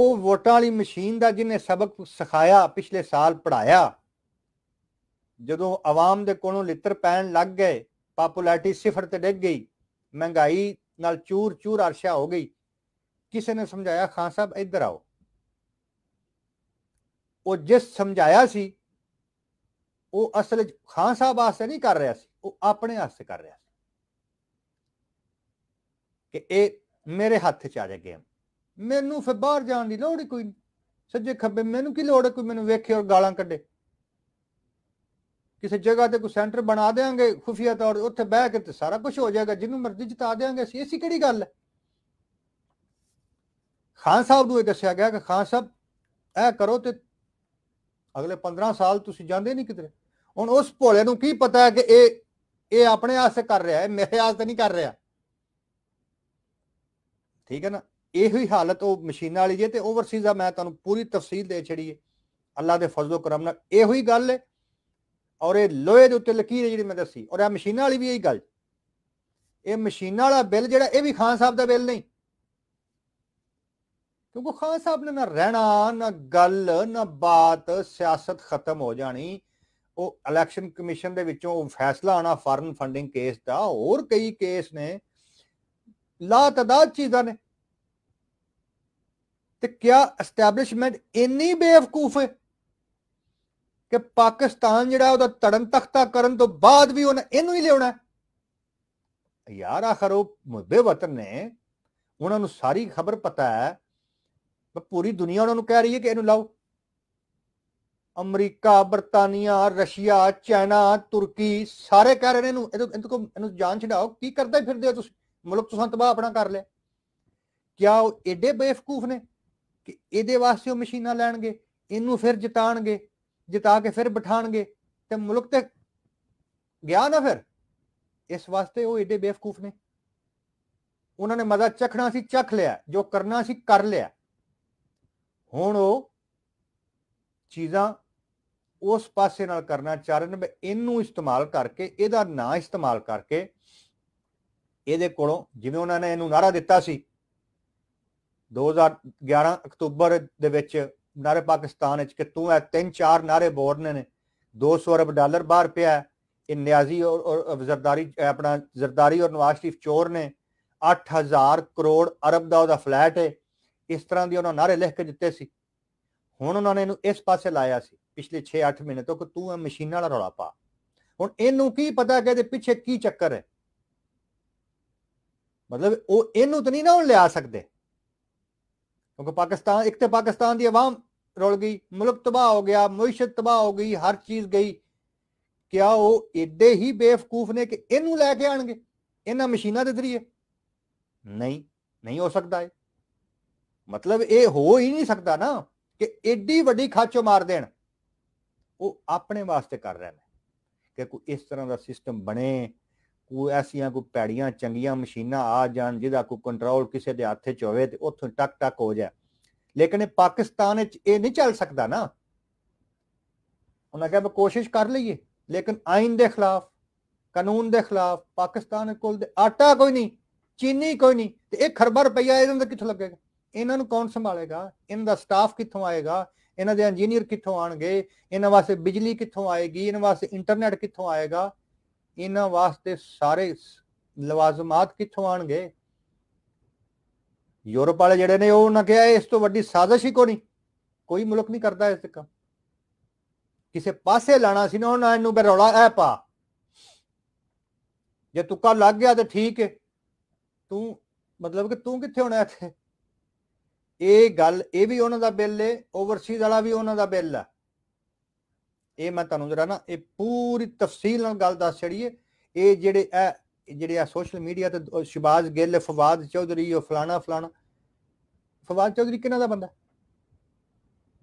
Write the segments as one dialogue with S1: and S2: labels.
S1: ਉਹ ਵੋਟਾਂ ਵਾਲੀ ਮਸ਼ੀਨ ਦਾ ਜਿਹਨੇ ਸਬਕ ਸਿਖਾਇਆ ਪਿਛਲੇ ਸਾਲ ਪੜਾਇਆ ਜਦੋਂ ਆਵਾਮ ਦੇ ਕੋਲੋਂ ਲਿੱਤਰ ਪੈਣ ਲੱਗ ਗਏ ਪਪੂਲੈਰਿਟੀ ਸਿਫਰ ਤੇ ਡਿੱਗ ਗਈ ਮਹਿੰਗਾਈ ਨਾਲ ਚੂਰ ਚੂਰ ਅਰਸ਼ਾ ਹੋ ਗਈ ਕਿਸੇ ਨੇ ਸਮਝਾਇਆ ਖਾਨ ਸਾਹਿਬ ਇੱਧਰ ਆਓ ਉਹ ਜਿਸ ਸਮਝਾਇਆ ਸੀ ਉਹ ਅਸਲ ਵਿੱਚ ਖਾਨ ਸਾਹਿਬ ਵਾਸਤੇ ਨਹੀਂ ਕਰ ਰਿਹਾ ਸੀ ਉਹ ਆਪਣੇ ਵਾਸਤੇ ਕਰ ਰਿਹਾ ਸੀ ਕਿ ਇਹ ਮੇਰੇ ਹੱਥ 'ਚ ਆ ਜਾਏ ਗੇਮ ਮੈਨੂੰ ਫਿਰ ਬਾਹਰ ਜਾਣ ਦੀ ਲੋੜ ਹੀ ਕੋਈ ਸੱਜੇ ਖੱਬੇ ਮੈਨੂੰ ਕੀ ਲੋੜ ਹੈ ਕੋਈ ਮੈਨੂੰ ਵੇਖੇ ਔਰ ਗਾਲਾਂ ਕੱਢੇ ਕਿਸੇ ਜਗ੍ਹਾ ਤੇ ਕੋਈ ਸੈਂਟਰ ਬਣਾ ਦੇਾਂਗੇ ਖੁਫੀਆ ਤੌਰ ਉੱਥੇ ਬਹਿ ਕੇ ਤੇ ਸਾਰਾ ਕੁਝ ਹੋ ਜਾਏਗਾ ਜਿੰਨੂੰ ਮਰਜ਼ੀ ਜਿਤਾ ਦੇਾਂਗੇ ਅਸੀਂ ਐਸੀ ਕਿਹੜੀ ਗੱਲ ਹੈ ਖਾਨ ਸਾਹਿਬ ਨੂੰ ਇਹ ਦੱਸਿਆ ਗਿਆ ਕਿ ਖਾਨ ਸਾਹਿਬ ਇਹ ਕਰੋ ਤੇ ਅਗਲੇ 15 ਸਾਲ ਤੁਸੀਂ ਜਾਂਦੇ ਨਹੀਂ ਕਿਧਰੇ ਹੁਣ ਉਸ ਭੋਲੇ ਨੂੰ ਕੀ ਪਤਾ ਹੈ ਕਿ ਇਹ ਇਹ ਆਪਣੇ ਆਸੇ ਕਰ ਰਿਹਾ ਹੈ ਮੇਰੇ ਆਸੇ ਨਹੀਂ ਕਰ ਰਿਹਾ ਠੀਕ ਹੈ ਨਾ ਇਹੋ ਹੀ ਹਾਲਤ ਉਹ ਮਸ਼ੀਨਾਂ ਵਾਲੀ ਜੇ ਤੇ ਓਵਰਸੀਜ਼ ਆ ਮੈਂ ਤੁਹਾਨੂੰ ਪੂਰੀ ਤਫਸੀਲ ਦੇ ਛੜੀ ਹੈ ਅੱਲਾ ਦੇ ਫਜ਼ਲੋ ਕਰਮ ਨਾਲ ਇਹੋ ਹੀ ਗੱਲ ਹੈ ਔਰ ਇਹ ਲੋਹੇ ਦੇ ਉੱਤੇ ਲਕੀਰ ਜਿਹੜੀ ਮੈਂ ਦੱਸੀ ਔਰ ਇਹ ਮਸ਼ੀਨਾਂ ਵਾਲੀ ਵੀ ਇਹੀ ਗੱਲ ਇਹ ਮਸ਼ੀਨਾਂ ਵਾਲਾ ਬਿੱਲ ਜਿਹੜਾ ਇਹ ਵੀ ਖਾਨ ਸਾਹਿਬ ਦਾ ਬਿੱਲ ਨਹੀਂ ਕਿਉਂਕਿ ਖਾਨ ਸਾਹਿਬ ਨੇ ਨਾ ਰਹਿਣਾ ਨਾ ਗੱਲ ਨਾ ਬਾਤ ਸਿਆਸਤ ਖਤਮ ਹੋ ਜਾਣੀ ਉਹ ਇਲੈਕਸ਼ਨ ਕਮਿਸ਼ਨ ਦੇ ਵਿੱਚੋਂ ਫੈਸਲਾ ਆਣਾ ਫਾਰਨ ਫੰਡਿੰਗ ਕੇਸ ਦਾ ਹੋਰ ਕਈ ਕੇਸ ਨੇ ਲਾ ਚੀਜ਼ਾਂ ਨੇ ਤੇ ਕਿਆ ਐਸਟੈਬਲਿਸ਼ਮੈਂਟ ਇੰਨੀ ਬੇਵਕੂਫ ਹੈ ਕਿ ਪਾਕਿਸਤਾਨ ਜਿਹੜਾ ਉਹਦਾ ਤੜਨ ਤਖਤਾ ਕਰਨ ਤੋਂ ਬਾਅਦ ਵੀ ਉਹਨੇ ਇਹਨੂੰ ਹੀ ਲਿਆਉਣਾ ਯਾਰ ਆਖਰ ਉਹ ਬੇਵਤਨ ਨੇ ਉਹਨਾਂ ਨੂੰ ਸਾਰੀ ਖਬਰ ਪਤਾ ਹੈ ਪੂਰੀ ਦੁਨੀਆ ਉਹਨਾਂ ਨੂੰ ਕਹਿ ਰਹੀ ਹੈ ਕਿ ਇਹਨੂੰ ਲਾਓ ਅਮਰੀਕਾ ਬਰਤਾਨੀਆ ਰਸ਼ੀਆ ਚਾਈਨਾ ਤੁਰਕੀ ਸਾਰੇ ਕਹਿ ਰਹੇ ਨੇ ਇਹਨੂੰ ਇਹਨੂੰ ਕੋ ਇਹਨੂੰ ਜਾਨ ਛਡਾਓ ਕੀ ਕਰਦਾ ਫਿਰਦੇ ਹੋ ਤੁਸੀਂ ਮੁਲਕ ਤੁਸੀਂ ਤਬਾਹ ਆਪਣਾ ਕਰ ਲਿਆ ਕਿਆ ਉਹ ਏਡੇ ਬੇਵਕੂਫ ਨੇ ਕਿ ਇਹਦੇ ਵਾਸਤੇ ਉਹ ਮਸ਼ੀਨਾਂ ਲੈਣਗੇ ਇਹਨੂੰ ਫਿਰ ਜਿਤਾਣਗੇ ਜਿਤਾ ਕੇ ਫਿਰ ਬਿਠਾਣਗੇ ਤੇ ਮੁਲਕ ਤੇ ਗਿਆ ਨਾ ਫਿਰ ਇਸ ਵਾਸਤੇ ਉਹ ਏਡੇ ਬੇਵਕੂਫ ਨੇ ਉਹਨਾਂ ਨੇ ਮਜ਼ਾ ਚਖਣਾ ਸੀ ਚਖ ਲਿਆ ਜੋ ਕਰਨਾ ਸੀ ਕਰ ਲਿਆ ਹੁਣ ਉਹ ਚੀਜ਼ਾਂ ਉਸ ਪਾਸੇ ਨਾਲ ਕਰਨਾ ਚਾਹ ਰਹੇ ਨੇ ਇਹਨੂੰ ਇਸਤੇਮਾਲ ਕਰਕੇ ਇਹਦਾ ਨਾਂ ਇਸਤੇਮਾਲ ਕਰਕੇ ਇਹਦੇ ਕੋਲੋਂ ਜਿਵੇਂ ਉਹਨਾਂ ਨੇ ਇਹਨੂੰ ਨਾਰਾ ਦਿੱਤਾ ਸੀ 2011 ਅਕਤੂਬਰ ਦੇ ਵਿੱਚ ਨਾਰੇ ਪਾਕਿਸਤਾਨ ਵਿੱਚ ਕਿ ਤੂੰ ਇਹ ਤਿੰਨ ਚਾਰ ਨਾਰੇ ਬੋਰਨੇ ਨੇ 200 ਅਰਬ ਡਾਲਰ ਬਾਹਰ ਪਿਆ ਇਹ ਨਿਆਜ਼ੀ ਔਰ ਜ਼ਰਦਾਰੀ ਆਪਣਾ ਜ਼ਰਦਾਰੀ ਔਰ ਨਵਾਜ਼ ਸ਼ਰੀਫ ਚੋਰ ਨੇ 8000 ਕਰੋੜ ਅਰਬ ਦਾ ਉਹਦਾ ਫਲੈਟ ਹੈ ਇਸ ਤਰ੍ਹਾਂ ਦੀ ਉਹਨਾਂ ਨਾਰੇ ਲਿਖ ਕੇ ਦਿੱਤੇ ਸੀ ਹੁਣ ਉਹਨਾਂ ਨੇ ਇਹਨੂੰ ਇਸ ਪਾਸੇ ਲਾਇਆ ਸੀ ਪਿਛਲੇ 6-8 ਮਹੀਨੇ ਤੋਂ ਕਿ ਤੂੰ ਇਹ ਮਸ਼ੀਨਾਂ ਵਾਲਾ ਰੌਲਾ ਪਾ ਹੁਣ ਇਹਨੂੰ ਕੀ ਪਤਾ ਕਿ ਇਹਦੇ ਪਿੱਛੇ ਕੀ ਚੱਕਰ ਹੈ ਮਤਲਬ ਉਹ ਇਹਨੂੰ ਤਾਂ ਨਹੀਂ ਨਾ ਉਹ ਲਿਆ ਸਕਦੇ ਕਿਉਂਕਿ ਪਾਕਿਸਤਾਨ ਇੱਕ ਤੇ ਪਾਕਿਸਤਾਨ ਦੀ ਆਵਾਮ ਰੁਲ ਗਈ ਮੁਲਕ ਤਬਾਹ ਹੋ ਗਿਆ ਮੁਇਸ਼ਤ ਤਬਾਹ ਹੋ ਗਈ ਹਰ ਚੀਜ਼ ਗਈ ਕਿਆ ਉਹ ਏਡੇ ਹੀ ਬੇਵਕੂਫ ਨੇ ਕਿ ਇਹਨੂੰ ਲੈ ਕੇ ਆਣਗੇ ਇਹਨਾਂ ਮਸ਼ੀਨਾਂ ਦੇ ਜ਼ਰੀਏ ਨਹੀਂ ਨਹੀਂ ਹੋ ਸਕਦਾ ਇਹ ਮਤਲਬ ਇਹ ਹੋ ਹੀ ਨਹੀਂ ਸਕਦਾ ਨਾ ਕਿ ਏਡੀ ਵੱਡੀ ਖਾਚੋ ਮਾਰ ਦੇਣ ਉਹ ਆਪਣੇ ਵਾਸਤੇ ਕਰ ਰਹੇ ਨੇ ਕਿ ਕੋਈ ਇਸ ਤਰ੍ਹਾਂ ਦਾ ਸਿਸਟਮ ਬਣੇ ਕੋ ਐਸੀਆਂ ਕੋ ਪੈੜੀਆਂ ਚੰਗੀਆਂ ਮਸ਼ੀਨਾਂ ਆ ਜਾਣ ਜਿਹਦਾ ਕੋ ਕੰਟਰੋਲ ਕਿਸੇ ਦੇ ਹੱਥੇ ਚ ਹੋਵੇ ਤੇ ਉੱਥੋਂ ਟਕ ਟਕ ਹੋ ਜਾ ਲੇਕਿਨ ਇਹ ਪਾਕਿਸਤਾਨ ਵਿੱਚ ਇਹ ਨਹੀਂ ਚੱਲ ਸਕਦਾ ਨਾ ਉਹਨਾਂ ਕਹਿੰਦੇ ਕੋਸ਼ਿਸ਼ ਕਰ ਲਈਏ ਲੇਕਿਨ ਆਇਨ ਦੇ ਖਿਲਾਫ ਕਾਨੂੰਨ ਦੇ ਖਿਲਾਫ ਪਾਕਿਸਤਾਨ ਕੋਲ ਦੇ ਆਟਾ ਕੋਈ ਨਹੀਂ ਚੀਨੀ ਕੋਈ ਨਹੀਂ ਤੇ ਇਹ ਖਰਬਾ ਰੁਪਈਆ ਇਹਨਾਂ ਦਾ ਕਿੱਥੋਂ ਲੱਗੇਗਾ ਇਹਨਾਂ ਨੂੰ ਕੌਣ ਸੰਭਾਲੇਗਾ ਇਹਨਾਂ ਦਾ ਸਟਾਫ ਕਿੱਥੋਂ ਆਏਗਾ ਇਹਨਾਂ ਦੇ ਇੰਜੀਨੀਅਰ ਕਿੱਥੋਂ ਆਣਗੇ ਇਹਨਾਂ ਵਾਸਤੇ ਬਿਜਲੀ ਕਿੱਥੋਂ ਆਏਗੀ ਇਹਨਾਂ ਵਾਸਤੇ ਇੰਟਰਨੈਟ ਕਿੱਥੋਂ ਆਏਗਾ ਇਹਨਾਂ ਵਾਸਤੇ ਸਾਰੇ ਲਵਾਜ਼ਮਾਤ ਕਿੱਥੋਂ ਆਣਗੇ ਯੂਰਪ ਵਾਲੇ ਜਿਹੜੇ ਨੇ ਉਹ ਨਾ ਕਿਹਾ ਇਸ ਤੋਂ ਵੱਡੀ ਸਾਜ਼ਿਸ਼ ਹੀ ਕੋਈ ਨਹੀਂ ਕੋਈ ਮੁਲਕ ਨਹੀਂ ਕਰਦਾ ਇਸ ਕੰਮ ਕਿਸੇ ਪਾਸੇ ਲਾਣਾ ਸੀ ਨਾ ਉਹਨਾਂ ਇਹਨੂੰ ਬਰੌਲਾ ਐ ਪਾ ਜੇ ਤੁੱਕਾ ਲੱਗ ਗਿਆ ਤੇ ਠੀਕ ਹੈ ਤੂੰ ਮਤਲਬ ਕਿ ਤੂੰ ਕਿੱਥੇ ਹੋਣਾ ਇੱਥੇ ਇਹ ਗੱਲ ਇਹ ਵੀ ਉਹਨਾਂ ਦਾ ਬਿੱਲ ਏ ਓਵਰਸੀਜ਼ ਵਾਲਾ ਵੀ ਉਹਨਾਂ ਦਾ ਬਿੱਲ ਹੈ ਇਹ ਮੈਂ ਤੁਹਾਨੂੰ ਜਰਾ ਨਾ ਇਹ ਪੂਰੀ ਤਫਸੀਲ ਨਾਲ ਗੱਲ ਦੱਸ ਛੜੀਏ ਇਹ ਜਿਹੜੇ ਇਹ ਜਿਹੜੇ ਆ ਸੋਸ਼ਲ ਮੀਡੀਆ ਤੇ ਸ਼ਿਬਾਜ਼ ਗਿੱਲ ਫਵਾਦ ਚੌਧਰੀ ਉਹ ਫਲਾਣਾ ਫਲਾਣਾ ਫਵਾਦ ਚੌਧਰੀ ਕਿਹਨਾਂ ਦਾ ਬੰਦਾ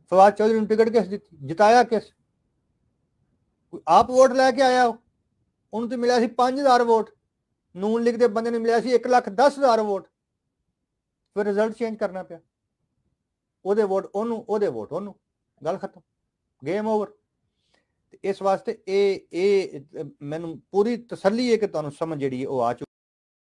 S1: ਫਵਾਦ ਚੌਧਰੀ ਨੂੰ ਟਿਕਟ ਕਿਸ ਜਿਤਾਇਆ ਕਿਸ ਆਪ ਵੋਟ ਲੈ ਕੇ ਆਇਆ ਉਹਨੂੰ ਤੇ ਮਿਲਿਆ ਸੀ 5000 ਵੋਟ ਨੂਨ ਲਿਖ ਦੇ ਬੰਦੇ ਨੂੰ ਮਿਲਿਆ ਸੀ 110000 ਵੋਟ ਫਿਰ ਰਿਜ਼ਲਟ ਚੇਂਜ ਕਰਨਾ ਪਿਆ ਉਹਦੇ ਵੋਟ ਉਹਨੂੰ ਉਹਦੇ ਵੋਟ ਉਹਨੂੰ ਗੱਲ ਖਤਮ ਗੇਮ ਓਵਰ ਤੇ ਇਸ ਵਾਸਤੇ ਇਹ ਇਹ ਮੈਨੂੰ ਪੂਰੀ ਤਸੱਲੀ ਹੈ ਕਿ ਤੁਹਾਨੂੰ ਸਮਝ ਜਿਹੜੀ ਉਹ ਆ ਚੁੱਕੀ